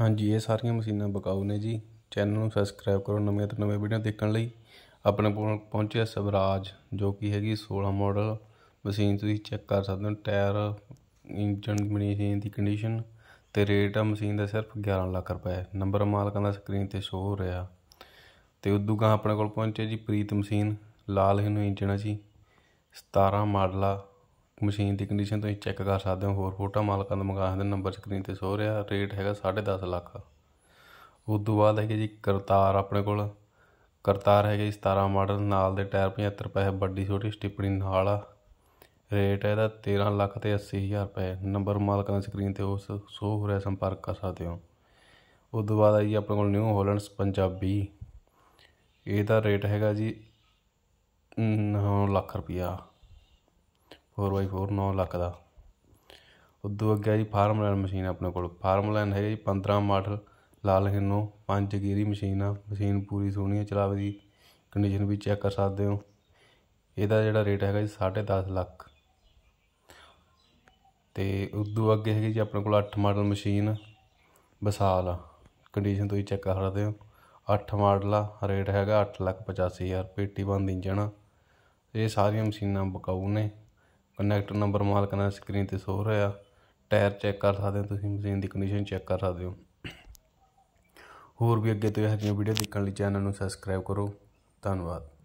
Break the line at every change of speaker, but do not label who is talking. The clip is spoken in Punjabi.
ਹਾਂਜੀ ਇਹ ਸਾਰੀਆਂ ਮਸ਼ੀਨਾਂ ਬਕਾਊ ਨੇ ਜੀ ਚੈਨਲ ਨੂੰ ਸਬਸਕ੍ਰਾਈਬ ਕਰੋ ਨਵੀਆਂ ਤੋਂ ਨਵੀਆਂ ਵੀਡੀਓ ਦੇਖਣ ਲਈ ਆਪਣੇ ਕੋਲ ਪਹੁੰਚਿਆ ਸਵਰਾਜ ਜੋ ਕਿ ਹੈਗੀ 16 ਮਾਡਲ ਮਸ਼ੀਨ ਤੁਸੀਂ ਚੈੱਕ ਕਰ ਸਕਦੇ ਹੋ ਟਾਇਰ ਇੰਜਨ ਮਸ਼ੀਨ ਦੀ ਕੰਡੀਸ਼ਨ ਤੇ ਰੇਟ ਆ ਮਸ਼ੀਨ ਦਾ ਸਿਰਫ 11 ਲੱਖ ਰੁਪਏ ਨੰਬਰ ਮਾਲਕਾਂ ਦਾ ਸਕਰੀਨ ਤੇ ਸ਼ੋ ਹੋ ਰਿਹਾ ਤੇ ਉਦੋਂ ਗਾਂ ਆਪਣੇ ਕੋਲ ਪਹੁੰਚਿਆ ਜੀ ਪ੍ਰੀਤ ਮਸ਼ੀਨ ਲਾਲ ਹਿੰਨ ਨੂੰ ਇੰਜਣਾ ਜੀ 17 ਮਾਡਲ ਆ ਮਸ਼ੀਨ ਦੀ ਕੰਡੀਸ਼ਨ ਤੁਸੀਂ ਚੈੱਕ ਕਰ ਸਕਦੇ ਹੋ ਹੋਰ ਫੋਟਾ ਮਾਲਕਾਂ ਦਾ ਮੰਗਾ ਸਕਦੇ ਨੰਬਰ ਸਕਰੀਨ ਤੇ ਸੋ ਰਿਹਾ ਰੇਟ ਹੈਗਾ 10.5 ਲੱਖ ਉਸ ਤੋਂ ਬਾਅਦ ਹੈਗੇ ਜੀ ਕਰਤਾਰ ਆਪਣੇ ਕੋਲ ਕਰਤਾਰ ਹੈਗੇ 17 ਮਾਡਲ ਨਾਲ ਦੇ ਟਾਇਰ 75 ਪੈਸੇ ਵੱਡੀ ਛੋਟੀ ਸਟਿਪਣੀ ਨਾਲ ਆ ਰੇਟ ਹੈ ਇਹਦਾ 13 ਲੱਖ ਤੇ 80000 ਰੁਪਏ ਨੰਬਰ ਮਾਲਕਾਂ ਦਾ ਸਕਰੀਨ ਤੇ ਉਸ ਸੋ ਹੋ ਰਿਹਾ ਸੰਪਰਕ ਕਰ ਸਕਦੇ ਹੋ ਉਸ ਤੋਂ ਬਾਅਦ ਆਈ ਆਪਣੇ ਕੋਲ ਨਿਊ ਹੋਲੈਂਡਸ ਪੰਜਾਬੀ ਇਹਦਾ ਰੇਟ ਹੈਗਾ ਜੀ 9 ਲੱਖ ਰੁਪਿਆ 4 9 ਲੱਖ ਦਾ ਉਦੋਂ ਅੱਗੇ ਆ ਜੀ ਫਾਰਮਲੈਂਡ ਮਸ਼ੀਨ ਆਪਣੇ ਕੋਲ ਫਾਰਮਲੈਂਡ ਹੈ ਜੀ 15 ਮਾਡਲ ਲਾਲ ਹਿੰਨੋ ਪੰਜ ਗੇਰੀ ਮਸ਼ੀਨ ਆ ਮਸ਼ੀਨ ਪੂਰੀ ਸੋਹਣੀ ਆ ਚਲਾਵੇ ਦੀ ਕੰਡੀਸ਼ਨ ਵੀ ਚੈੱਕ ਕਰ ਸਕਦੇ ਹੋ ਇਹਦਾ ਜਿਹੜਾ ਰੇਟ ਹੈਗਾ ਜੀ 10.5 ਲੱਖ ਤੇ ਉਦੋਂ ਅੱਗੇ ਹੈਗੀ ਜੀ ਆਪਣੇ ਕੋਲ 8 ਮਾਡਲ ਮਸ਼ੀਨ ਵਿਸਾਲ ਆ ਕੰਡੀਸ਼ਨ ਤੁਸੀਂ ਚੈੱਕ ਕਰ ਸਕਦੇ ਹੋ 8 ਮਾਡਲ ਆ ਰੇਟ ਹੈਗਾ 8 ਲੱਖ 85 ਹਜ਼ਾਰ ਪੇਟੀ ਬੰਦ ਇੰਜਣ ਇਹ ਸਾਰੀਆਂ ਮਸ਼ੀਨਾਂ ਬਕਾਊ ਨੇ ਕਨੈਕਟਰ ਨੰਬਰ ਮਾਲਕ ਨਾਲ ਸਕਰੀਨ ਤੇ ਸੋ ਰਿਹਾ ਟਾਇਰ ਚੈੱਕ ਕਰ ਸਕਦੇ ਹੋ ਤੁਸੀਂ ਮਸ਼ੀਨ ਦੀ ਕੰਡੀਸ਼ਨ ਚੈੱਕ ਕਰ ਸਕਦੇ ਹੋ ਹੋਰ ਵੀ ਅੱਗੇ ਤੋਂ ਇਹੋ ਜਿਹੀਆਂ ਵੀਡੀਓ ਦੇਖਣ ਲਈ ਚੈਨਲ ਨੂੰ ਸਬਸਕ੍ਰਾਈਬ ਕਰੋ ਧੰਨਵਾਦ